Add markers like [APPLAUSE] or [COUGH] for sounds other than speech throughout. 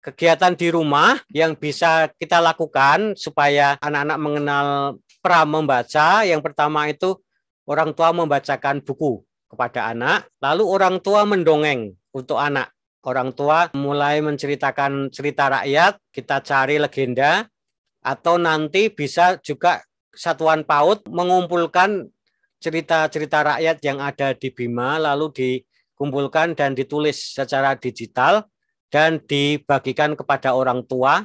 kegiatan di rumah yang bisa kita lakukan supaya anak-anak mengenal pra membaca. Yang pertama itu orang tua membacakan buku kepada anak, lalu orang tua mendongeng untuk anak. Orang tua mulai menceritakan cerita rakyat, kita cari legenda, atau nanti bisa juga satuan PAUD mengumpulkan cerita-cerita rakyat yang ada di Bima, lalu dikumpulkan dan ditulis secara digital dan dibagikan kepada orang tua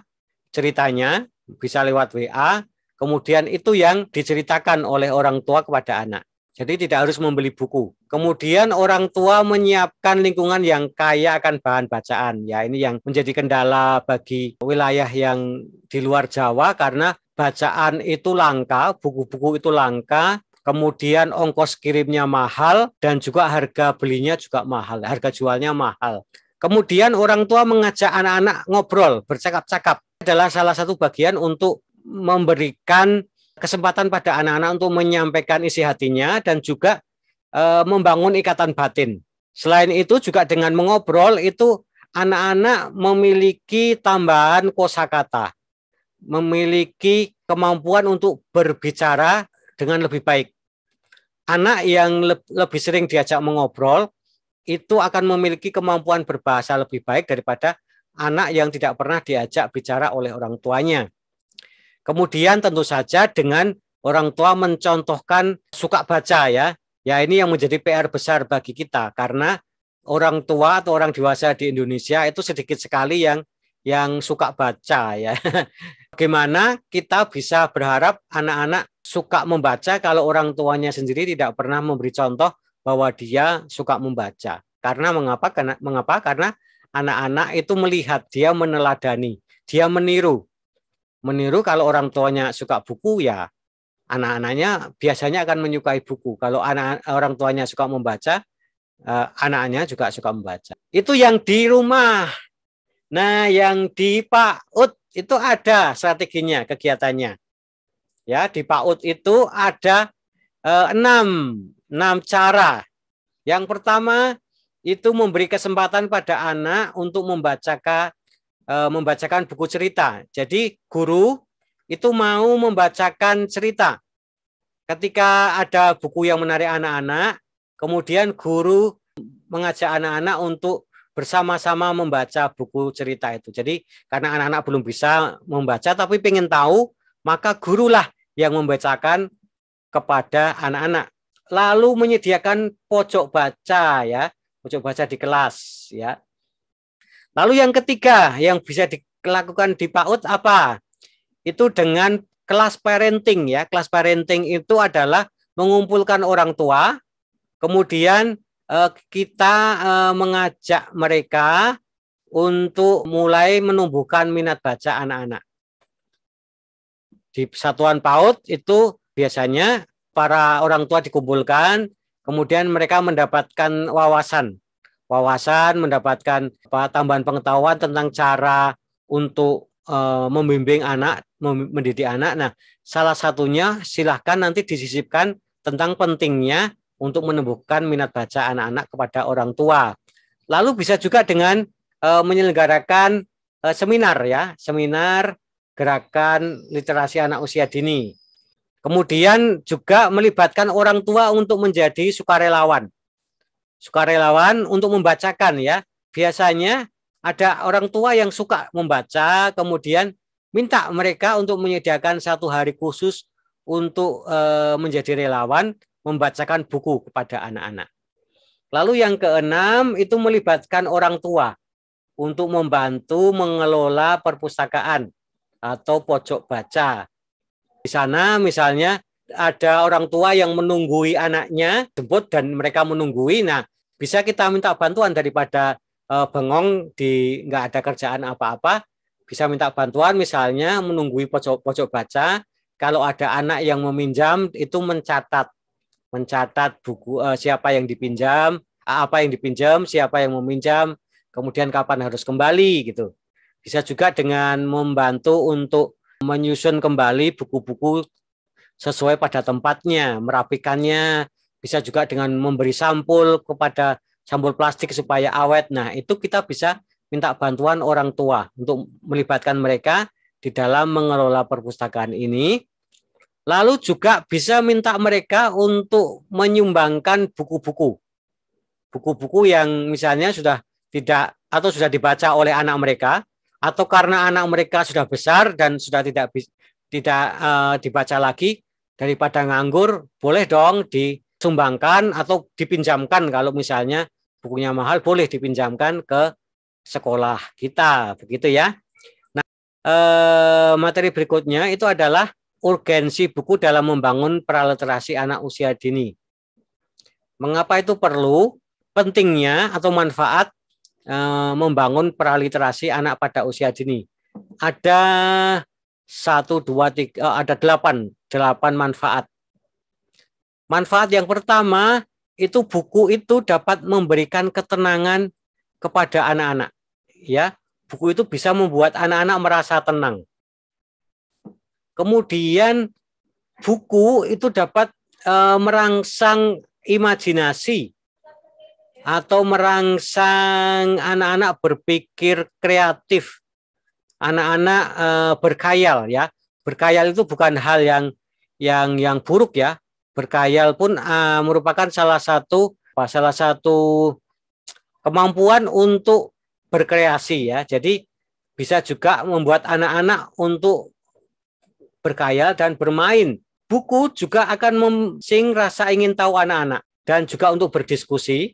ceritanya bisa lewat WA kemudian itu yang diceritakan oleh orang tua kepada anak jadi tidak harus membeli buku. Kemudian orang tua menyiapkan lingkungan yang kaya akan bahan bacaan. Ya, ini yang menjadi kendala bagi wilayah yang di luar Jawa karena bacaan itu langka, buku-buku itu langka, kemudian ongkos kirimnya mahal dan juga harga belinya juga mahal, harga jualnya mahal. Kemudian orang tua mengajak anak-anak ngobrol, bercakap-cakap adalah salah satu bagian untuk memberikan kesempatan pada anak-anak untuk menyampaikan isi hatinya dan juga e, membangun ikatan batin. Selain itu juga dengan mengobrol itu anak-anak memiliki tambahan kosakata, memiliki kemampuan untuk berbicara dengan lebih baik. Anak yang lebih sering diajak mengobrol itu akan memiliki kemampuan berbahasa lebih baik daripada anak yang tidak pernah diajak bicara oleh orang tuanya. Kemudian tentu saja dengan orang tua mencontohkan suka baca ya. Ya ini yang menjadi PR besar bagi kita karena orang tua atau orang dewasa di Indonesia itu sedikit sekali yang yang suka baca ya. [LAUGHS] Bagaimana kita bisa berharap anak-anak suka membaca kalau orang tuanya sendiri tidak pernah memberi contoh bahwa dia suka membaca. Karena mengapa? Karena mengapa? Karena anak-anak itu melihat, dia meneladani, dia meniru. Meniru kalau orang tuanya suka buku ya anak-anaknya biasanya akan menyukai buku. Kalau anak orang tuanya suka membaca, eh, anak anaknya juga suka membaca. Itu yang di rumah. Nah, yang di PAUD itu ada strateginya, kegiatannya. Ya, di PAUD itu ada eh, enam enam cara. Yang pertama itu memberi kesempatan pada anak untuk membacakan eh, membacakan buku cerita. Jadi guru itu mau membacakan cerita. Ketika ada buku yang menarik anak-anak, kemudian guru mengajak anak-anak untuk bersama-sama membaca buku cerita itu. Jadi karena anak-anak belum bisa membaca tapi ingin tahu, maka gurulah yang membacakan kepada anak-anak lalu menyediakan pojok baca ya, pojok baca di kelas ya. Lalu yang ketiga yang bisa dilakukan di PAUD apa? Itu dengan kelas parenting ya. Kelas parenting itu adalah mengumpulkan orang tua, kemudian eh, kita eh, mengajak mereka untuk mulai menumbuhkan minat baca anak-anak. Di satuan PAUD itu biasanya para orang tua dikumpulkan, kemudian mereka mendapatkan wawasan, wawasan, mendapatkan apa, tambahan pengetahuan tentang cara untuk e, membimbing anak, mendidik anak. Nah, salah satunya silahkan nanti disisipkan tentang pentingnya untuk menumbuhkan minat baca anak-anak kepada orang tua. Lalu bisa juga dengan e, menyelenggarakan e, seminar ya, seminar gerakan literasi anak usia dini. Kemudian juga melibatkan orang tua untuk menjadi sukarelawan. Sukarelawan untuk membacakan ya. Biasanya ada orang tua yang suka membaca, kemudian minta mereka untuk menyediakan satu hari khusus untuk e, menjadi relawan membacakan buku kepada anak-anak. Lalu yang keenam itu melibatkan orang tua untuk membantu mengelola perpustakaan atau pojok baca di sana misalnya ada orang tua yang menunggui anaknya jemput dan mereka menunggui. Nah, bisa kita minta bantuan daripada uh, bengong di nggak ada kerjaan apa-apa. Bisa minta bantuan misalnya menunggui pojok-pojok baca. Kalau ada anak yang meminjam itu mencatat mencatat buku uh, siapa yang dipinjam, apa yang dipinjam, siapa yang meminjam, kemudian kapan harus kembali gitu. Bisa juga dengan membantu untuk menyusun kembali buku-buku sesuai pada tempatnya, merapikannya, bisa juga dengan memberi sampul kepada sampul plastik supaya awet. Nah, itu kita bisa minta bantuan orang tua untuk melibatkan mereka di dalam mengelola perpustakaan ini. Lalu juga bisa minta mereka untuk menyumbangkan buku-buku. Buku-buku yang misalnya sudah tidak atau sudah dibaca oleh anak mereka, atau karena anak mereka sudah besar dan sudah tidak tidak uh, dibaca lagi daripada nganggur, boleh dong disumbangkan atau dipinjamkan kalau misalnya bukunya mahal boleh dipinjamkan ke sekolah kita, begitu ya. Nah, eh, materi berikutnya itu adalah urgensi buku dalam membangun praliterasi anak usia dini. Mengapa itu perlu? Pentingnya atau manfaat Eh, membangun praliterasi anak pada usia dini. Ada satu, dua, tiga, eh, ada delapan, delapan manfaat. Manfaat yang pertama itu buku itu dapat memberikan ketenangan kepada anak-anak. Ya, buku itu bisa membuat anak-anak merasa tenang. Kemudian buku itu dapat e, merangsang imajinasi atau merangsang anak-anak berpikir kreatif, anak-anak e, eh, berkayal ya. berkayal itu bukan hal yang yang yang buruk ya. berkayal pun e, merupakan salah satu salah satu kemampuan untuk berkreasi ya. Jadi bisa juga membuat anak-anak untuk berkayal dan bermain. Buku juga akan memsing rasa ingin tahu anak-anak dan juga untuk berdiskusi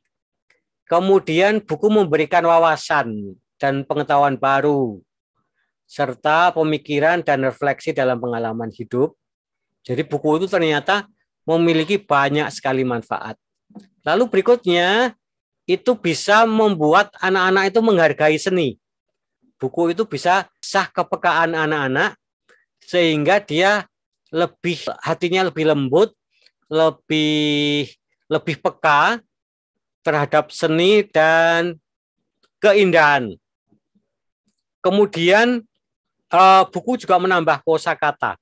Kemudian buku memberikan wawasan dan pengetahuan baru serta pemikiran dan refleksi dalam pengalaman hidup. Jadi buku itu ternyata memiliki banyak sekali manfaat. Lalu berikutnya itu bisa membuat anak-anak itu menghargai seni. Buku itu bisa sah kepekaan anak-anak sehingga dia lebih hatinya lebih lembut, lebih lebih peka terhadap seni dan keindahan. Kemudian eh, buku juga menambah kosakata.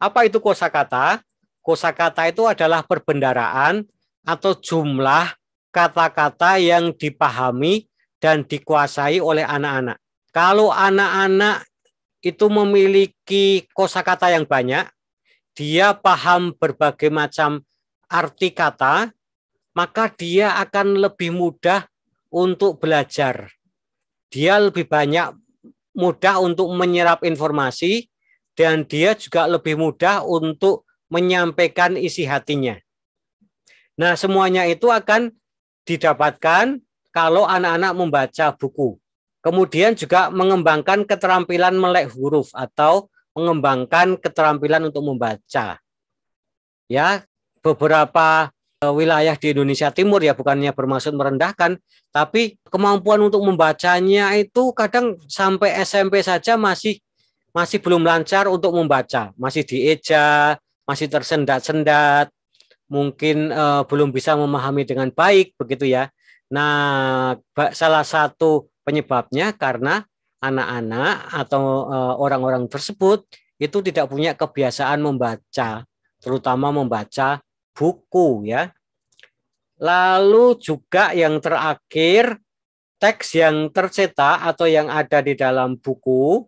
Apa itu kosakata? Kosakata itu adalah perbendaraan atau jumlah kata-kata yang dipahami dan dikuasai oleh anak-anak. Kalau anak-anak itu memiliki kosakata yang banyak, dia paham berbagai macam arti kata, maka dia akan lebih mudah untuk belajar. Dia lebih banyak mudah untuk menyerap informasi dan dia juga lebih mudah untuk menyampaikan isi hatinya. Nah, semuanya itu akan didapatkan kalau anak-anak membaca buku. Kemudian juga mengembangkan keterampilan melek huruf atau mengembangkan keterampilan untuk membaca. Ya, beberapa wilayah di Indonesia Timur ya bukannya bermaksud merendahkan tapi kemampuan untuk membacanya itu kadang sampai SMP saja masih masih belum lancar untuk membaca masih dieja masih tersendat-sendat mungkin eh, belum bisa memahami dengan baik begitu ya nah salah satu penyebabnya karena anak-anak atau eh, orang-orang eh, tersebut itu tidak punya kebiasaan membaca terutama membaca buku ya Lalu juga yang terakhir, teks yang tercetak atau yang ada di dalam buku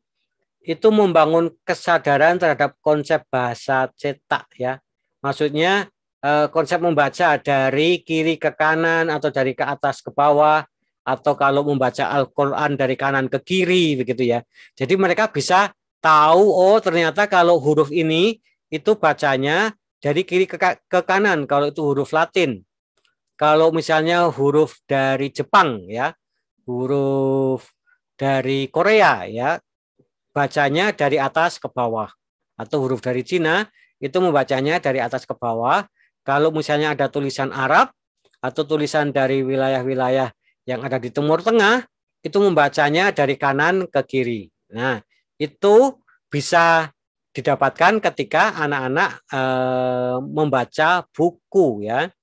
itu membangun kesadaran terhadap konsep bahasa cetak ya. Maksudnya eh, konsep membaca dari kiri ke kanan atau dari ke atas ke bawah atau kalau membaca Al-Qur'an dari kanan ke kiri begitu ya. Jadi mereka bisa tahu oh ternyata kalau huruf ini itu bacanya dari kiri ke, ke kanan kalau itu huruf Latin kalau misalnya huruf dari Jepang ya, huruf dari Korea ya, bacanya dari atas ke bawah. Atau huruf dari Cina itu membacanya dari atas ke bawah. Kalau misalnya ada tulisan Arab atau tulisan dari wilayah-wilayah yang ada di Timur Tengah, itu membacanya dari kanan ke kiri. Nah, itu bisa didapatkan ketika anak-anak e, membaca buku ya